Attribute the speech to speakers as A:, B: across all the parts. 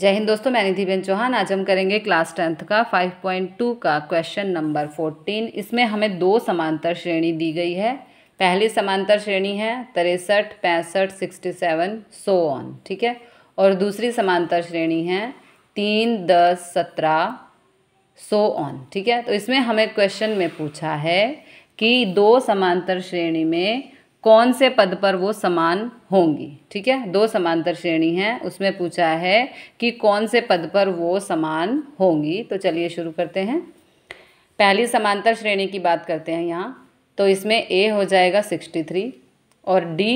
A: जय हिंद दोस्तों मैं निधिबेन चौहान आज हम करेंगे क्लास टेंथ का 5.2 का क्वेश्चन नंबर 14 इसमें हमें दो समांतर श्रेणी दी गई है पहली समांतर श्रेणी है तिरसठ पैंसठ सिक्सटी सेवन सो ऑन ठीक है और दूसरी समांतर श्रेणी है तीन दस सत्रह सो ऑन ठीक है तो इसमें हमें क्वेश्चन में पूछा है कि दो समांतर श्रेणी में कौन से पद पर वो समान होंगी ठीक है दो समांतर श्रेणी हैं उसमें पूछा है कि कौन से पद पर वो समान होंगी तो चलिए शुरू करते हैं पहली समांतर श्रेणी की बात करते हैं यहाँ तो इसमें ए हो जाएगा सिक्सटी थ्री और डी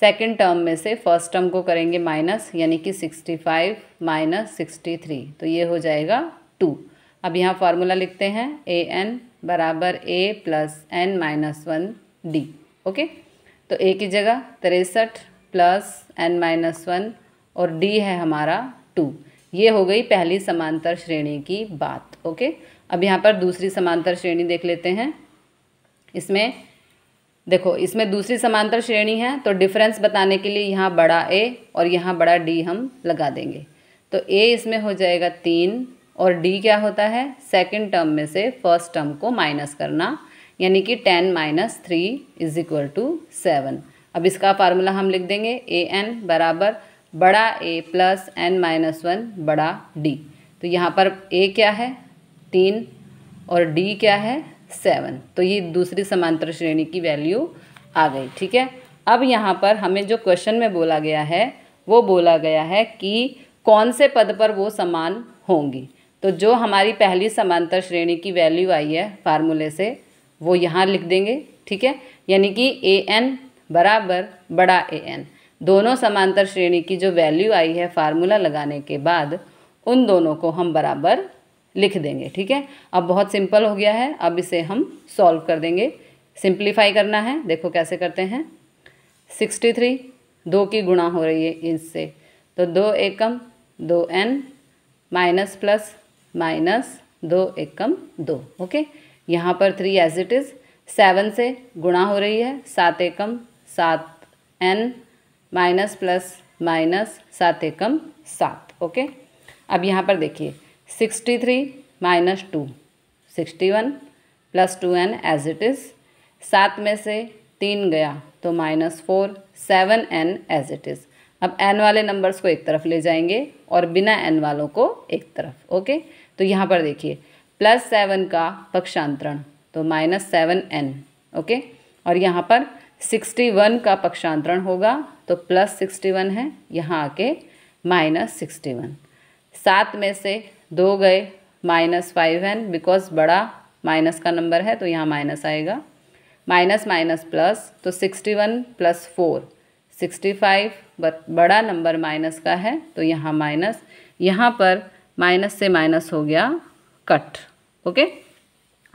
A: सेकेंड टर्म में से फर्स्ट टर्म को करेंगे माइनस यानी कि sixty five minus sixty three तो ये हो जाएगा टू अब यहाँ फार्मूला लिखते हैं ए एन बराबर a plus n minus one d okay तो ए की जगह तिरसठ प्लस एन माइनस वन और डी है हमारा टू ये हो गई पहली समांतर श्रेणी की बात ओके अब यहाँ पर दूसरी समांतर श्रेणी देख लेते हैं इसमें देखो इसमें दूसरी समांतर श्रेणी है तो डिफरेंस बताने के लिए यहाँ बड़ा ए और यहाँ बड़ा डी हम लगा देंगे तो ए इसमें हो जाएगा तीन और डी क्या होता है सेकंड टर्म में से फर्स्ट टर्म को माइनस करना यानी कि ten minus three is equal to seven अब इसका फार्मूला हम लिख देंगे ए एन बराबर बड़ा a plus n minus one बड़ा डी तो यहाँ पर ए क्या है तीन और डी क्या है सेवन तो ये दूसरी समांतर श्रेणी की वैल्यू आ गई ठीक है अब यहाँ पर हमें जो क्वेश्चन में बोला गया है वो बोला गया है कि कौन से पद पर वो समान होंगी तो जो हमारी पहली समांतर श्रेणी की वैल्यू आई है फार्मूले से वो यहाँ लिख देंगे ठीक है यानी कि ए एन बराबर बड़ा ए एन दोनों समांतर श्रेणी की जो वैल्यू आई है फार्मूला लगाने के बाद उन दोनों को हम बराबर लिख देंगे ठीक है अब बहुत सिंपल हो गया है अब इसे हम सॉल्व कर देंगे सिंप्लीफाई करना है देखो कैसे करते हैं सिक्सटी थ्री दो की गुणा हो रही है इससे तो दो एकम दो एन माइनस प्लस माइनस दो एकम दो ओके यहाँ पर three as it is seven से गुणा हो रही है सात एकम सात एन माइनस प्लस माइनस सात एकम सात ओके अब यहाँ पर देखिए sixty three minus two sixty one plus two n as it is सात में से तीन गया तो minus four seven n as it is अब एन वाले नंबर्स को एक तरफ ले जाएंगे और बिना एन वालों को एक तरफ ओके तो यहाँ पर देखिए प्लस सेवन का पक्षांतरण तो माइनस सेवन एन ओके और यहाँ पर सिक्सटी वन का पक्षांतरण होगा तो प्लस सिक्सटी वन है यहाँ आके माइनस सिक्सटी वन सात में से दो गए माइनस फाइव एन बिकॉज बड़ा माइनस का नंबर है तो यहाँ माइनस आएगा माइनस माइनस प्लस तो sixty one plus four sixty five but बड़ा नंबर माइनस का है तो यहाँ माइनस यहाँ पर माइनस से माइनस हो गया कट ओके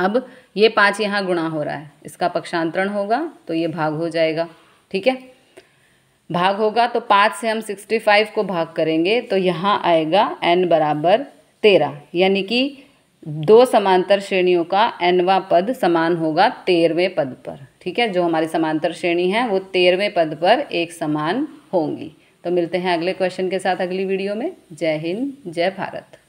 A: अब ये पाँच यहाँ गुणा हो रहा है इसका पक्षांतरण होगा तो ये भाग हो जाएगा ठीक है भाग होगा तो पाँच से हम सिक्सटी फाइव को भाग करेंगे तो यहाँ आएगा एन बराबर तेरह यानी कि दो समांतर श्रेणियों का एनवा पद समान होगा तेरहवें पद पर ठीक है जो हमारी समांतर श्रेणी है वो तेरहवें पद पर एक समान होंगी तो मिलते हैं अगले क्वेश्चन के साथ अगली वीडियो में जय हिंद जय भारत